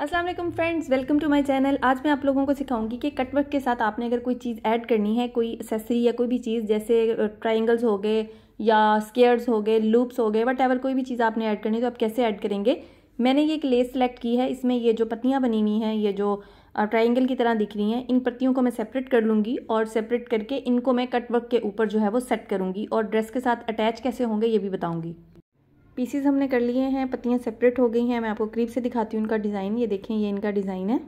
अस्सलाम वालेकुम friends welcome to my channel आज मैं आप लोगों को सिखाऊंगी कि कटवर्क के साथ आपने अगर कोई चीज़ ऐड करनी है कोई एसेसरी या कोई भी चीज़ जैसे ट्राइंगल्स हो गए या स्केयर्स हो गए लूप्स हो गए वट एवर कोई भी चीज़ आपने ऐड करनी है तो आप कैसे ऐड करेंगे मैंने ये एक लेस सेलेक्ट की है इसमें ये जो पत्तियाँ बनी हुई हैं ये जो ट्राइंगल की तरह दिख रही हैं इन पत्तियों को मैं सेपरेट कर लूँगी और सेपरेट करके इनको मैं कटवर्क के ऊपर जो है वो सेट करूँगी और ड्रेस के साथ अटैच कैसे होंगे ये भी बताऊँगी पीसीज हमने कर लिए हैं पत्तियाँ सेपरेट हो गई हैं मैं आपको करीब से दिखाती हूँ इनका डिज़ाइन ये देखें ये इनका डिज़ाइन है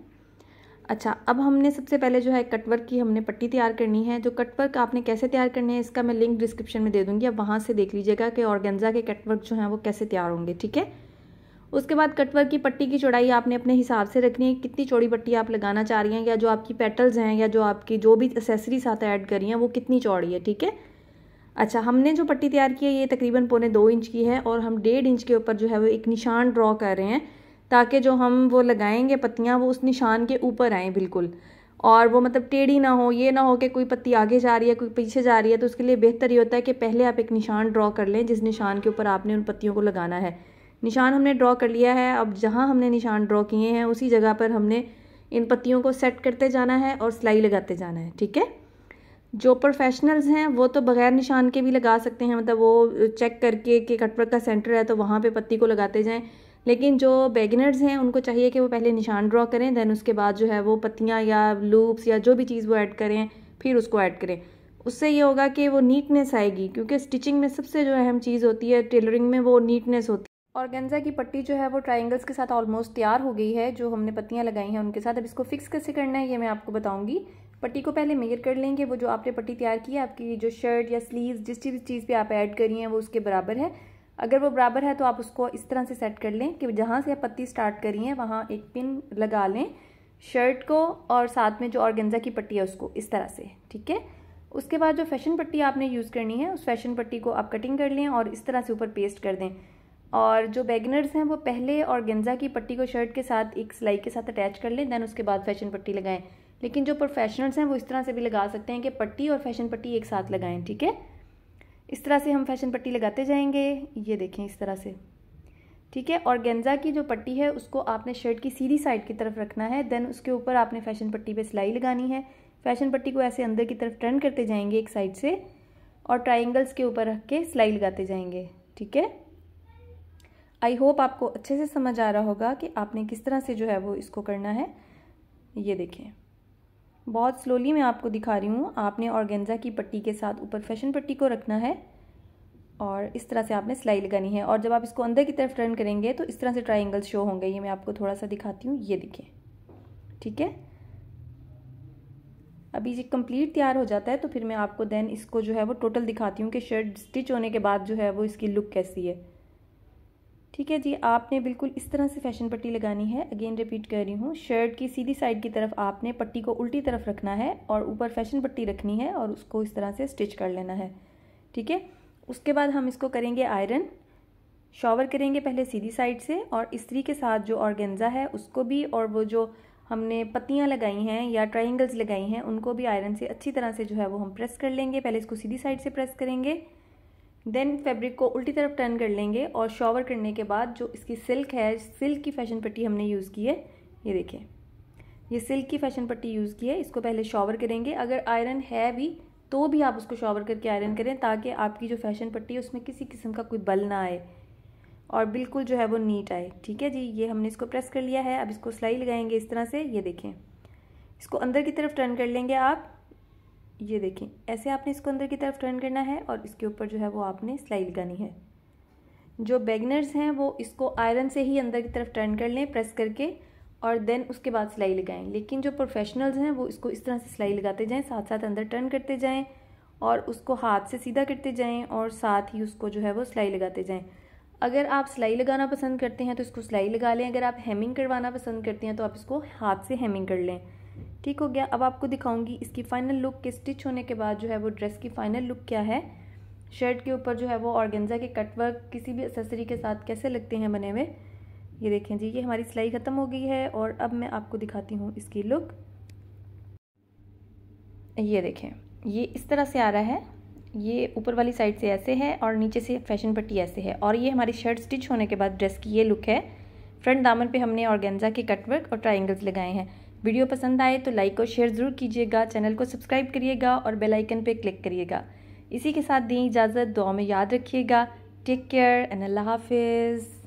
अच्छा अब हमने सबसे पहले जो है कटवर्क की हमने पट्टी तैयार करनी है जो कटवर्क आपने कैसे तैयार करने हैं इसका मैं लिंक डिस्क्रिप्शन में दे दूँगी अब वहाँ से देख लीजिएगा कि ऑर्गेंजा के कटवर्क जो हैं वो कैसे तैयार होंगे ठीक है उसके बाद कटवर्क की पट्टी की चौड़ाई आपने अपने हिसाब से रखनी है कितनी चौड़ी पट्टी आप लगाना चाह रही हैं या जो आपकी पेटल्स हैं या जो आपकी जो भी एसेसरीज साथ ऐड करी हैं वो कितनी चौड़ी है ठीक है अच्छा हमने जो पट्टी तैयार की है ये तकरीबन पौने दो इंच की है और हम डेढ़ इंच के ऊपर जो है वो एक निशान ड्रॉ कर रहे हैं ताकि जो हम वो लगाएंगे पत्तियाँ वो उस निशान के ऊपर आएँ बिल्कुल और वो मतलब टेढ़ी ना हो ये ना हो कि कोई पत्ती आगे जा रही है कोई पीछे जा रही है तो उसके लिए बेहतर ये होता है कि पहले आप एक निशान ड्रॉ कर लें जिस निशान के ऊपर आपने उन पत्तियों को लगाना है निशान हमने ड्रॉ कर लिया है अब जहाँ हमने निशान ड्रॉ किए हैं उसी जगह पर हमने इन पत्तियों को सेट करते जाना है और सिलाई लगाते जाना है ठीक है जो प्रोफेशनल्स हैं वो तो बग़ैर निशान के भी लगा सकते हैं मतलब वो चेक करके कि कटवर्क का सेंटर है तो वहाँ पे पत्ती को लगाते जाएं लेकिन जो बेगिनर्स हैं उनको चाहिए कि वो पहले निशान ड्रॉ करें दैन उसके बाद जो है वो पत्तियाँ या लूप्स या जो भी चीज़ वो ऐड करें फिर उसको ऐड करें उससे ये होगा कि वो नीटनेस आएगी क्योंकि स्टिचिंग में सबसे जो अहम चीज़ होती है टेलरिंग में वो नीटनेस होती है और गेंजा की पट्टी जो है वो ट्राइंगल्स के साथ ऑलमोस्ट तैयार हो गई है जो हमने पत्तियाँ लगाई हैं उनके साथ अब इसको फिक्स कैसे करना है ये मैं आपको बताऊँगी पट्टी को पहले मेयर कर लेंगे वो जो आपने पट्टी तैयार की है आपकी जो शर्ट या स्लीव जिस चीज़ चीज़ पे आप ऐड करी हैं वो उसके बराबर है अगर वो बराबर है तो आप उसको इस तरह से सेट कर लें कि जहाँ से आप पत्ती स्टार्ट करी है वहाँ एक पिन लगा लें शर्ट को और साथ में जो ऑर्गेंजा की पट्टी है उसको इस तरह से ठीक है उसके बाद जो फैशन पट्टी आपने यूज़ करनी है उस फैशन पट्टी को आप कटिंग कर लें और इस तरह से ऊपर पेस्ट कर दें और जो बैगनर्स हैं वो पहले और गेंजा की पट्टी को शर्ट के साथ एक सिलाई के साथ अटैच कर लें देन उसके बाद फैशन पट्टी लगाएं लेकिन जो प्रोफेशनल्स हैं वो इस तरह से भी लगा सकते हैं कि पट्टी और फैशन पट्टी एक साथ लगाएं ठीक है इस तरह से हम फैशन पट्टी लगाते जाएंगे ये देखें इस तरह से ठीक है और गेंजा की जो पट्टी है उसको आपने शर्ट की सीधी साइड की तरफ रखना है देन उसके ऊपर आपने फैशन पट्टी पर सिलाई लगानी है फैशन पट्टी को ऐसे अंदर की तरफ टर्न करते जाएंगे एक साइड से और ट्राइंगल्स के ऊपर रख के सिलाई लगाते जाएंगे ठीक है आई होप आपको अच्छे से समझ आ रहा होगा कि आपने किस तरह से जो है वो इसको करना है ये देखें बहुत स्लोली मैं आपको दिखा रही हूँ आपने ऑर्गेंजा की पट्टी के साथ ऊपर फैशन पट्टी को रखना है और इस तरह से आपने सिलाई लगानी है और जब आप इसको अंदर की तरफ टर्न करेंगे तो इस तरह से ट्राइंगल शो होंगे ये मैं आपको थोड़ा सा दिखाती हूँ ये दिखें ठीक है अभी ये कंप्लीट तैयार हो जाता है तो फिर मैं आपको देन इसको जो है वो टोटल दिखाती हूँ कि शर्ट स्टिच होने के बाद जो है वो इसकी लुक कैसी है ठीक है जी आपने बिल्कुल इस तरह से फैशन पट्टी लगानी है अगेन रिपीट कर रही हूँ शर्ट की सीधी साइड की तरफ आपने पट्टी को उल्टी तरफ रखना है और ऊपर फैशन पट्टी रखनी है और उसको इस तरह से स्टिच कर लेना है ठीक है उसके बाद हम इसको करेंगे आयरन शॉवर करेंगे पहले सीधी साइड से और इसी के साथ जो ऑर्गेंजा है उसको भी और वो जो हमने पत्तियाँ लगाई हैं या ट्राइंगल्स लगाई हैं उनको भी आयरन से अच्छी तरह से जो है वो हम प्रेस कर लेंगे पहले इसको सीधी साइड से प्रेस करेंगे देन फैब्रिक को उल्टी तरफ टर्न कर लेंगे और शॉवर करने के बाद जो इसकी सिल्क है सिल्क की फैशन पट्टी हमने यूज़ की है ये देखें ये सिल्क की फैशन पट्टी यूज़ की है इसको पहले शॉवर करेंगे अगर आयरन है भी तो भी आप उसको शॉवर करके आयरन करें ताकि आपकी जो फैशन पट्टी है उसमें किसी किस्म का कोई बल ना आए और बिल्कुल जो है वो नीट आए ठीक है जी ये हमने इसको प्रेस कर लिया है अब इसको सिलाई लगाएंगे इस तरह से ये देखें इसको अंदर की तरफ टर्न कर लेंगे आप ये देखें ऐसे आपने इसको अंदर की तरफ टर्न करना है और इसके ऊपर जो है वो आपने सिलाई लगानी है जो बैगनर्स हैं वो इसको आयरन से ही अंदर की तरफ टर्न कर लें प्रेस करके और देन उसके बाद सिलाई लगाएं लेकिन जो प्रोफेशनल्स हैं वो इसको इस तरह से सिलाई लगाते जाएं साथ साथ अंदर टर्न करते जाएं और उसको हाथ से सीधा करते जाएं और साथ ही उसको जो है वो सिलाई लगाते जाएं अगर आप सिलाई लगाना पसंद करते हैं तो इसको सिलाई लगा लें अगर आप हेमिंग करवाना पसंद करते हैं तो आप इसको हाथ से हेमिंग कर लें ठीक हो गया अब आपको दिखाऊंगी इसकी फाइनल लुक के स्टिच होने के बाद जो है वो ड्रेस की फाइनल लुक क्या है शर्ट के ऊपर जो है वो ऑर्गेंजा के कटवर्क किसी भी एक्सेसरी के साथ कैसे लगते हैं बने हुए ये देखें जी ये हमारी सिलाई ख़त्म हो गई है और अब मैं आपको दिखाती हूँ इसकी लुक ये देखें ये इस तरह से आ रहा है ये ऊपर वाली साइड से ऐसे है और नीचे से फैशन पट्टी ऐसे है और ये हमारी शर्ट स्टिच होने के बाद ड्रेस की ये लुक है फ्रंट दामन पे हमने ऑर्गेंजा के कटवर्क और ट्राइंगल्स लगाए हैं वीडियो पसंद आए तो लाइक और शेयर ज़रूर कीजिएगा चैनल को सब्सक्राइब करिएगा और बेल आइकन पे क्लिक करिएगा इसी के साथ दी इजाज़त दुआ में याद रखिएगा टेक केयर एंड अल्लाह हाफिज़